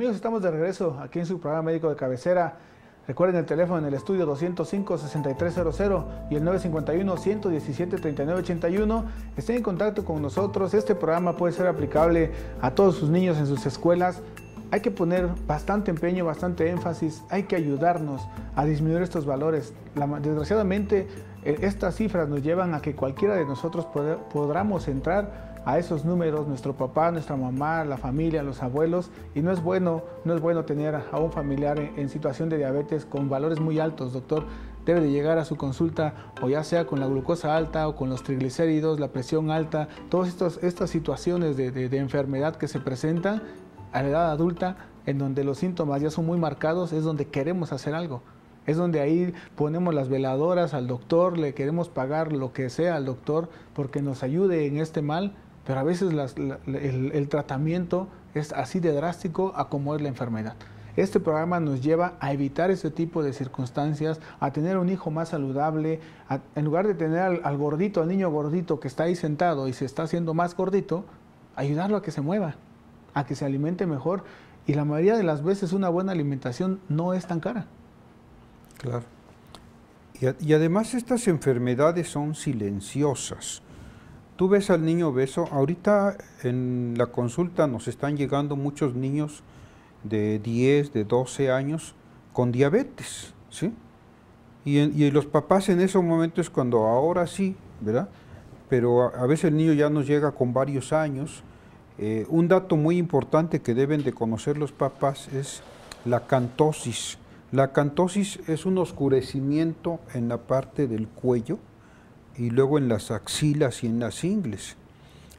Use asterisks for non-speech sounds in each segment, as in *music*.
Amigos, estamos de regreso aquí en su programa médico de cabecera. Recuerden el teléfono en el estudio 205-6300 y el 951-117-3981. Estén en contacto con nosotros. Este programa puede ser aplicable a todos sus niños en sus escuelas. Hay que poner bastante empeño, bastante énfasis. Hay que ayudarnos a disminuir estos valores. desgraciadamente, eh, estas cifras nos llevan a que cualquiera de nosotros podamos entrar a esos números, nuestro papá, nuestra mamá, la familia, los abuelos, y no es bueno, no es bueno tener a un familiar en, situación de diabetes con valores muy altos, doctor debe de llegar a su consulta o ya sea con la glucosa alta o con los triglicéridos, la presión alta, todas estas situaciones de, de, enfermedad que se presentan a la edad adulta, en donde los síntomas ya son muy marcados, es donde queremos hacer algo. Es donde ahí ponemos las veladoras al doctor, le queremos pagar lo que sea al doctor porque nos ayude en este mal, pero a veces el, tratamiento es así de drástico a como es la enfermedad. Este programa nos lleva a evitar ese tipo de circunstancias, a tener un hijo más saludable, en lugar de tener al, gordito, al niño gordito que está ahí sentado y se está haciendo más gordito, ayudarlo a que se mueva, a que se alimente mejor. Y la mayoría de las veces una buena alimentación no es tan cara. Claro. y además estas enfermedades son silenciosas Tú ves al niño beso. Ahorita en la consulta nos están llegando muchos niños de 10, de 12 años con diabetes, ¿sí? Y, los papás en esos momentos es cuando ahora sí, ¿verdad? Pero a, veces el niño ya nos llega con varios años. Eh, un dato muy importante que deben de conocer los papás es la cantosis. La cantosis es un oscurecimiento en la parte del cuello, y luego en las axilas y en las ingles.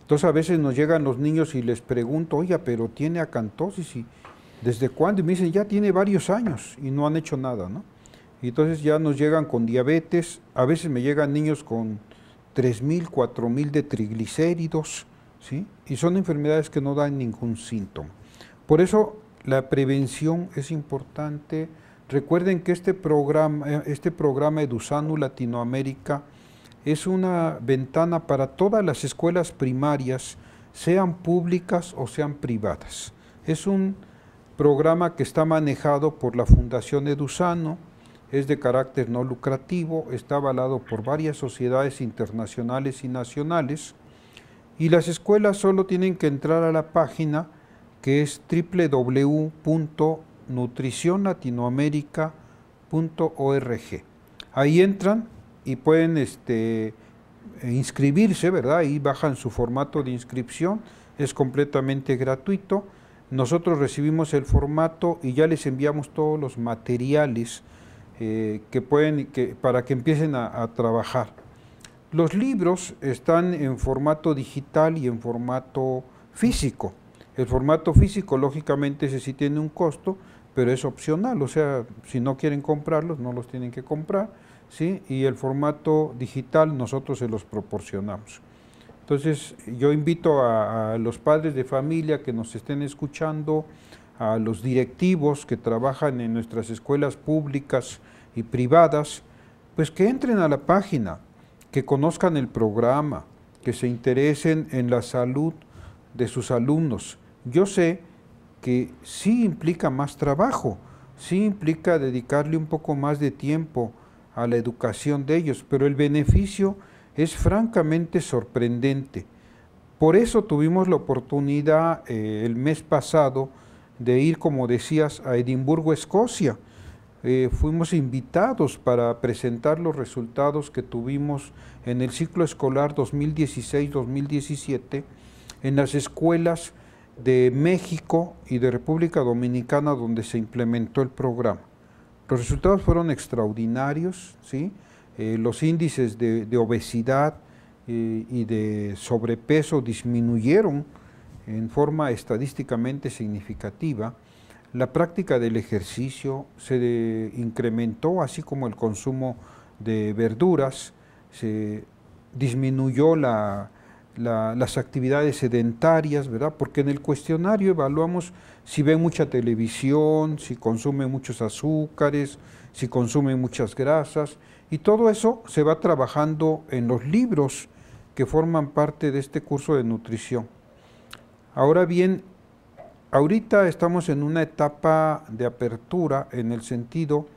Entonces a veces nos llegan los niños y les pregunto, oye pero tiene acantosis y desde cuándo? Y me dicen, ya tiene varios años y no han hecho nada, ¿no? Y entonces ya nos llegan con diabetes, a veces me llegan niños con 3.000, 4.000 de triglicéridos, ¿sí? Y son enfermedades que no dan ningún síntoma. Por eso la prevención es importante. Recuerden que este programa, eh, este programa Edusanu Latinoamérica es una ventana para todas las escuelas primarias, sean públicas o sean privadas. Es un programa que está manejado por la Fundación Edusano, es de carácter no lucrativo, está avalado por varias sociedades internacionales y nacionales, y las escuelas solo tienen que entrar a la página que es www.nutricionlatinoamerica.org. Ahí entran y pueden este, inscribirse, ¿verdad? Y bajan su formato de inscripción, es completamente gratuito. Nosotros recibimos el formato y ya les enviamos todos los materiales eh, que pueden, para que empiecen a, a trabajar. Los libros están en formato digital y en formato físico. El formato físico, lógicamente, ese sí tiene un costo, pero es opcional, o sea, si no quieren comprarlos, no los tienen que comprar ¿sí? y el formato digital nosotros se los proporcionamos. Entonces yo invito a, a los padres de familia que nos estén escuchando, a los directivos que trabajan en nuestras escuelas públicas y privadas, pues que entren a la página, que conozcan el programa, que se interesen en la salud de sus alumnos. Yo sé que sí implica más trabajo, sí implica dedicarle un poco más de tiempo a la educación de ellos, pero el beneficio es francamente sorprendente. Por eso tuvimos la oportunidad eh, el mes pasado de ir, como decías, a Edimburgo, Escocia. Eh, fuimos invitados para presentar los resultados que tuvimos en el ciclo escolar 2016-2017 en las escuelas de México y de República Dominicana donde se implementó el programa. Los resultados fueron extraordinarios, ¿sí? Eh, los índices de, obesidad eh, y de sobrepeso disminuyeron en forma estadísticamente significativa. La práctica del ejercicio se incrementó, así como el consumo de verduras, se disminuyó la, las actividades sedentarias, ¿verdad? Porque en el cuestionario evaluamos si ve mucha televisión, si consume muchos azúcares, si consume muchas grasas, y todo eso se va trabajando en los libros que forman parte de este curso de nutrición. Ahora bien, ahorita estamos en una etapa de apertura en el sentido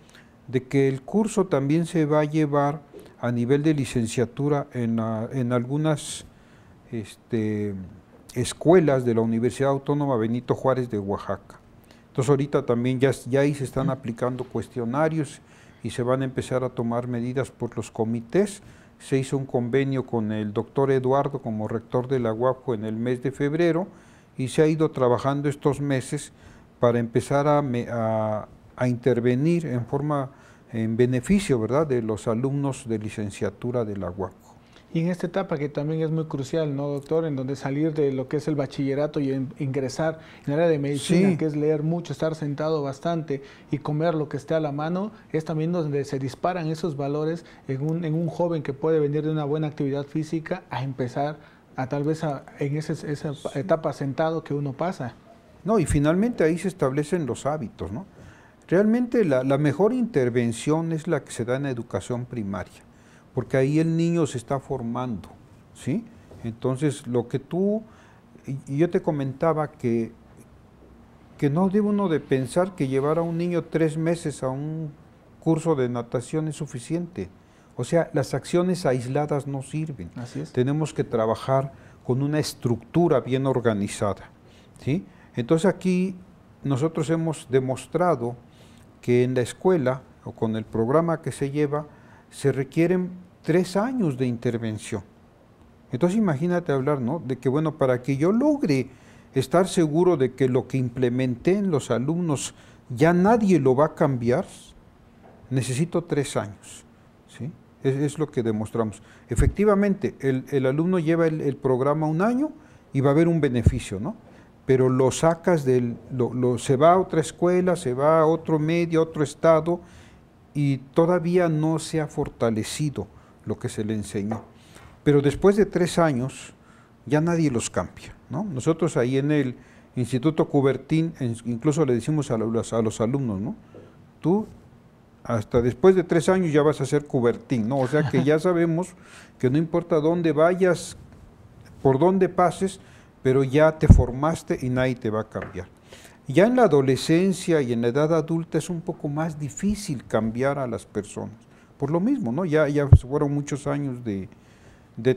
de que el curso también se va a llevar a nivel de licenciatura en, en algunas este, escuelas de la Universidad Autónoma Benito Juárez de Oaxaca. Entonces ahorita también ya, ahí se están aplicando cuestionarios y se van a empezar a tomar medidas por los comités. Se hizo un convenio con el doctor Eduardo como rector de la UAPO en el mes de febrero y se ha ido trabajando estos meses para empezar a, intervenir en forma, en beneficio ¿verdad? de los alumnos de licenciatura de la UAPO. Y en esta etapa que también es muy crucial, ¿no, doctor? En donde salir de lo que es el bachillerato y ingresar en el área de medicina, que es leer mucho, estar sentado bastante y comer lo que esté a la mano, es también donde se disparan esos valores en un, joven que puede venir de una buena actividad física a empezar a tal vez en esa etapa sentado que uno pasa. No, y finalmente ahí se establecen los hábitos, ¿no? Realmente la, la mejor intervención es la que se da en la educación primaria porque ahí el niño se está formando, ¿sí? Entonces, lo que tú, y yo te comentaba que, que no debe uno de pensar que llevar a un niño tres meses a un curso de natación es suficiente. O sea, las acciones aisladas no sirven. Así Tenemos que trabajar con una estructura bien organizada. ¿sí? Entonces aquí nosotros hemos demostrado que en la escuela o con el programa que se lleva se requieren tres años de intervención. Entonces imagínate hablar, ¿no? De que, bueno, para que yo logre estar seguro de que lo que implementé en los alumnos ya nadie lo va a cambiar, necesito tres años. ¿sí? Es, lo que demostramos. Efectivamente, el, alumno lleva el, programa un año y va a haber un beneficio, ¿no? Pero lo sacas del, lo, se va a otra escuela, se va a otro medio, a otro estado, y todavía no se ha fortalecido lo que se le enseñó. Pero después de tres años ya nadie los cambia. Nosotros ahí en el Instituto Cubertín incluso le decimos a los, a los alumnos, ¿no? tú hasta después de tres años ya vas a ser Cubertín, ¿no? o sea que ya *laughs* sabemos que no importa dónde vayas, por dónde pases, pero ya te formaste y nadie te va a cambiar. Ya en la adolescencia y en la edad adulta es un poco más difícil cambiar a las personas. Por lo mismo, ¿no? Ya, ya fueron muchos años de,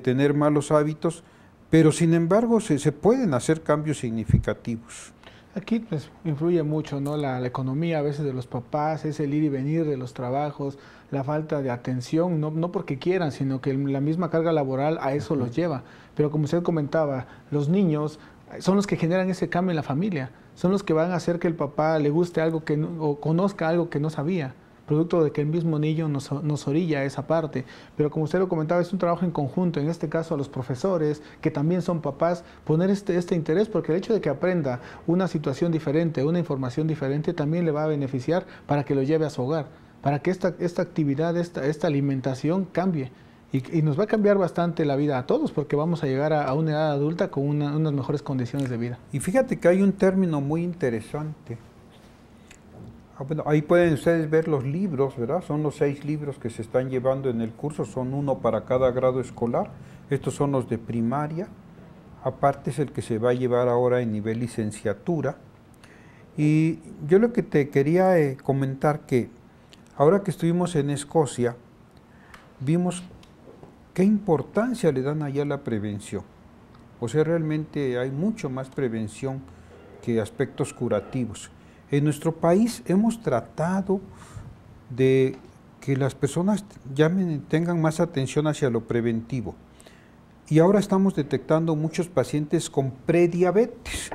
tener malos hábitos, pero sin embargo se, pueden hacer cambios significativos. Aquí pues, influye mucho, ¿no? La, economía a veces de los papás, es el ir y venir de los trabajos, la falta de atención, no, porque quieran, sino que la misma carga laboral a eso los lleva. Pero como usted comentaba, los niños son los que generan ese cambio en la familia son los que van a hacer que el papá le guste algo que o conozca algo que no sabía, producto de que el mismo niño nos, orilla a esa parte. Pero como usted lo comentaba, es un trabajo en conjunto, en este caso a los profesores, que también son papás, poner este, este interés, porque el hecho de que aprenda una situación diferente, una información diferente, también le va a beneficiar para que lo lleve a su hogar, para que esta, actividad, esta, esta alimentación cambie y, nos va a cambiar bastante la vida a todos porque vamos a llegar a, una edad adulta con unas mejores condiciones de vida. Y fíjate que hay un término muy interesante. Ah, bueno, ahí pueden ustedes ver los libros, ¿verdad? Son los seis libros que se están llevando en el curso, son uno para cada grado escolar. Estos son los de primaria, aparte es el que se va a llevar ahora en nivel licenciatura. Y yo lo que te quería eh, comentar que ahora que estuvimos en Escocia, vimos ¿Qué importancia le dan allá a la prevención? O sea, realmente hay mucho más prevención que aspectos curativos. En nuestro país hemos tratado de que las personas llamen, tengan más atención hacia lo preventivo. Y ahora estamos detectando muchos pacientes con prediabetes.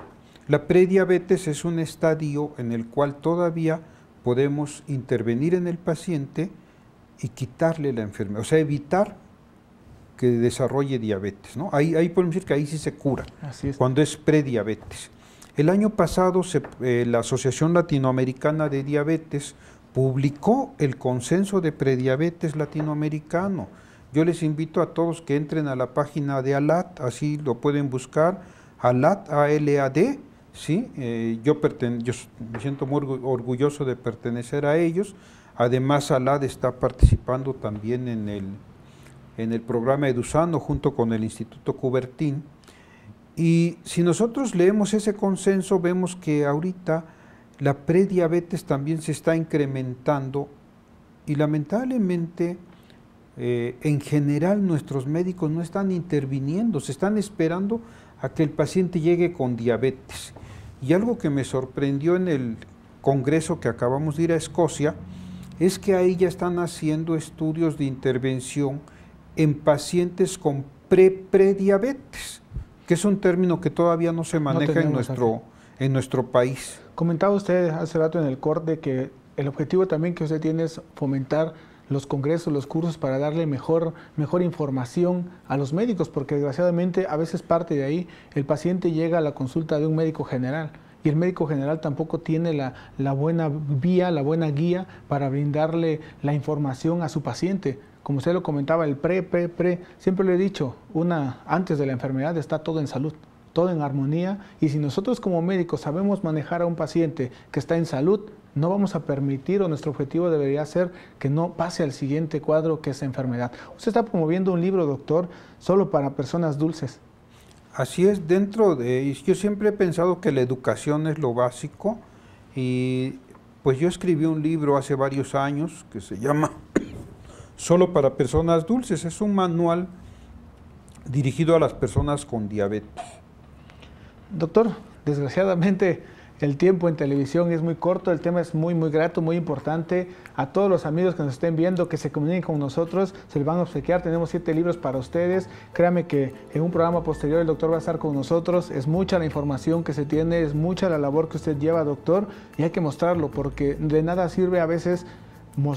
La prediabetes es un estadio en el cual todavía podemos intervenir en el paciente y quitarle la enfermedad, o sea, evitar que desarrolle diabetes. ¿no? Ahí, ahí podemos decir que ahí sí se cura, cuando es prediabetes. El año pasado se, eh, la Asociación Latinoamericana de Diabetes publicó el consenso de prediabetes latinoamericano. Yo les invito a todos que entren a la página de ALAT, así lo pueden buscar, ALAT, A-L-A-D, ¿sí? Eh, yo, yo me siento muy orgulloso de pertenecer a ellos. Además, ALAD está participando también en el en el programa Edusano junto con el Instituto Cubertín. Y si nosotros leemos ese consenso, vemos que ahorita la prediabetes también se está incrementando y lamentablemente eh, en general nuestros médicos no están interviniendo, se están esperando a que el paciente llegue con diabetes. Y algo que me sorprendió en el congreso que acabamos de ir a Escocia es que ahí ya están haciendo estudios de intervención en pacientes con pre prediabetes, que es un término que todavía no se maneja en, nuestro, en nuestro país. Comentaba usted hace rato en el corte que el objetivo también que usted tiene es fomentar los congresos, los cursos para darle mejor, información a los médicos, porque desgraciadamente a veces parte de ahí el paciente llega a la consulta de un médico general y el médico general tampoco tiene la, la buena vía, la buena guía para brindarle la información a su paciente como usted lo comentaba, el pre, pre, pre, siempre lo he dicho, una antes de la enfermedad está todo en salud, todo en armonía, y si nosotros como médicos sabemos manejar a un paciente que está en salud, no vamos a permitir o nuestro objetivo debería ser que no pase al siguiente cuadro que es enfermedad. Usted está promoviendo un libro, doctor, solo para personas dulces. Así es, dentro de, yo siempre he pensado que la educación es lo básico y pues yo escribí un libro hace varios años que se llama solo para personas dulces. Es un manual dirigido a las personas con diabetes. Doctor, desgraciadamente el tiempo en televisión es muy corto, el tema es muy, muy grato, muy importante. A todos los amigos que nos estén viendo, que se comuniquen con nosotros, se les van a obsequiar. Tenemos siete libros para ustedes. Créame que en un programa posterior el doctor va a estar con nosotros. Es mucha la información que se tiene, es mucha la labor que usted lleva, doctor, y hay que mostrarlo porque de nada sirve a veces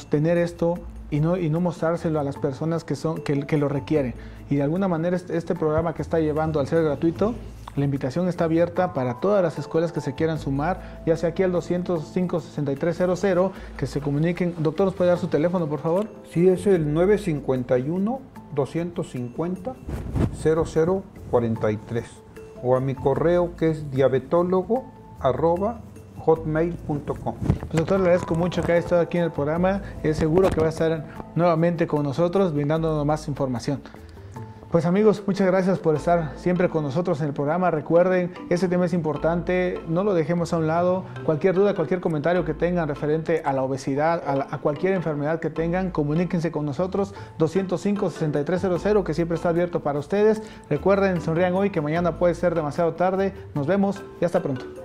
tener esto y no, y no mostrárselo a las personas que, son, que, que lo requieren. Y de alguna manera este, este, programa que está llevando al ser gratuito, la invitación está abierta para todas las escuelas que se quieran sumar, ya sea aquí al 205-6300, que se comuniquen. Doctor, ¿nos puede dar su teléfono, por favor? Sí, es el 951-250-0043 o a mi correo que es diabetólogo arroba hotmail.com. Pues doctor, le agradezco mucho que haya estado aquí en el programa. Es seguro que va a estar nuevamente con nosotros brindándonos más información. Pues amigos, muchas gracias por estar siempre con nosotros en el programa. Recuerden, este tema es importante, no lo dejemos a un lado. Cualquier duda, cualquier comentario que tengan referente a la obesidad, a, a cualquier enfermedad que tengan, comuníquense con nosotros 205-6300 que siempre está abierto para ustedes. Recuerden, sonrían hoy que mañana puede ser demasiado tarde. Nos vemos y hasta pronto.